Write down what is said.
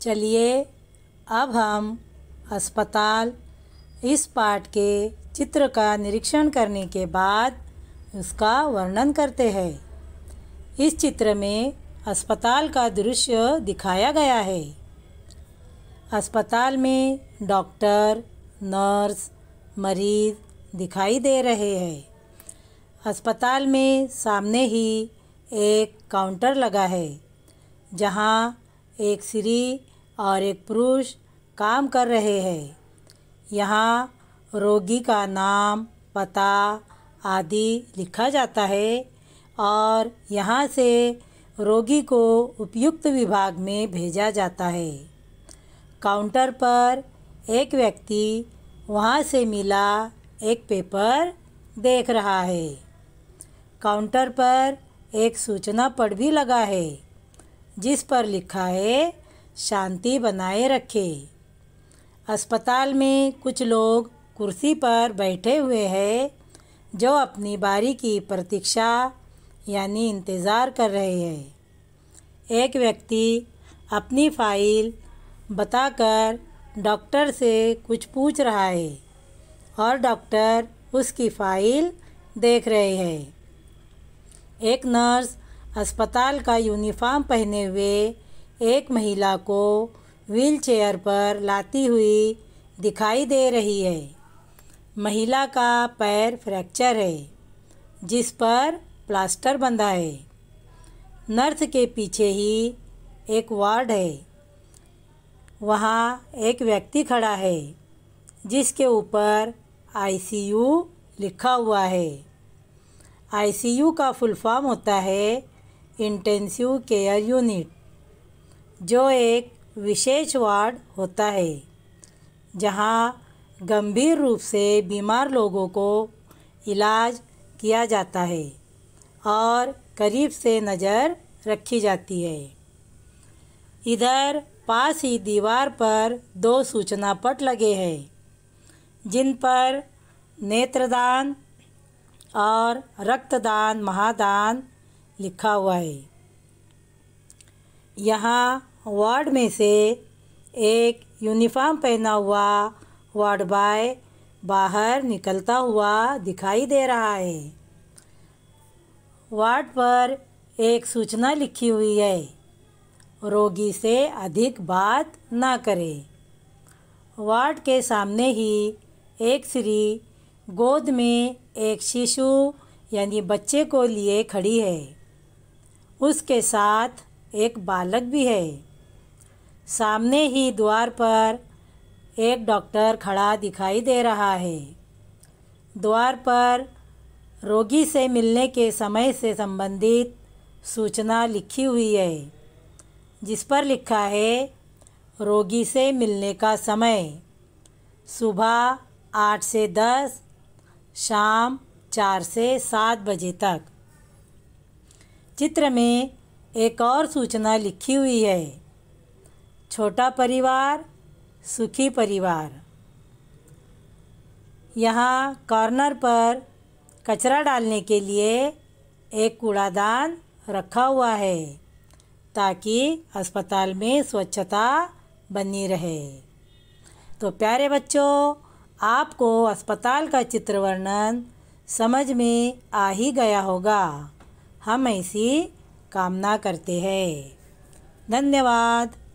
चलिए अब हम अस्पताल इस पार्ट के चित्र का निरीक्षण करने के बाद उसका वर्णन करते हैं इस चित्र में अस्पताल का दृश्य दिखाया गया है अस्पताल में डॉक्टर नर्स मरीज दिखाई दे रहे हैं अस्पताल में सामने ही एक काउंटर लगा है जहाँ एक स्त्री और एक पुरुष काम कर रहे हैं यहाँ रोगी का नाम पता आदि लिखा जाता है और यहाँ से रोगी को उपयुक्त विभाग में भेजा जाता है काउंटर पर एक व्यक्ति वहाँ से मिला एक पेपर देख रहा है काउंटर पर एक सूचना पट भी लगा है जिस पर लिखा है शांति बनाए रखे अस्पताल में कुछ लोग कुर्सी पर बैठे हुए हैं जो अपनी बारी की प्रतीक्षा यानी इंतज़ार कर रहे हैं एक व्यक्ति अपनी फाइल बताकर डॉक्टर से कुछ पूछ रहा है और डॉक्टर उसकी फाइल देख रहे हैं एक नर्स अस्पताल का यूनिफॉर्म पहने हुए एक महिला को व्हीलचेयर पर लाती हुई दिखाई दे रही है महिला का पैर फ्रैक्चर है जिस पर प्लास्टर बंधा है नर्स के पीछे ही एक वार्ड है वहाँ एक व्यक्ति खड़ा है जिसके ऊपर आईसीयू लिखा हुआ है आईसीयू का फुल फॉर्म होता है इंटेंसिव केयर यूनिट जो एक विशेष वार्ड होता है जहाँ गंभीर रूप से बीमार लोगों को इलाज किया जाता है और करीब से नज़र रखी जाती है इधर पास ही दीवार पर दो सूचना पट लगे हैं जिन पर नेत्रदान और रक्तदान महादान लिखा हुआ है यहाँ वार्ड में से एक यूनिफॉर्म पहना हुआ वार्ड बॉय बाहर निकलता हुआ दिखाई दे रहा है वार्ड पर एक सूचना लिखी हुई है रोगी से अधिक बात ना करें वार्ड के सामने ही एक श्री गोद में एक शिशु यानी बच्चे को लिए खड़ी है उसके साथ एक बालक भी है सामने ही द्वार पर एक डॉक्टर खड़ा दिखाई दे रहा है द्वार पर रोगी से मिलने के समय से संबंधित सूचना लिखी हुई है जिस पर लिखा है रोगी से मिलने का समय सुबह आठ से दस शाम चार से सात बजे तक चित्र में एक और सूचना लिखी हुई है छोटा परिवार सुखी परिवार यहाँ कॉर्नर पर कचरा डालने के लिए एक कूड़ादान रखा हुआ है ताकि अस्पताल में स्वच्छता बनी रहे तो प्यारे बच्चों आपको अस्पताल का चित्र वर्णन समझ में आ ही गया होगा हम ऐसी कामना करते हैं धन्यवाद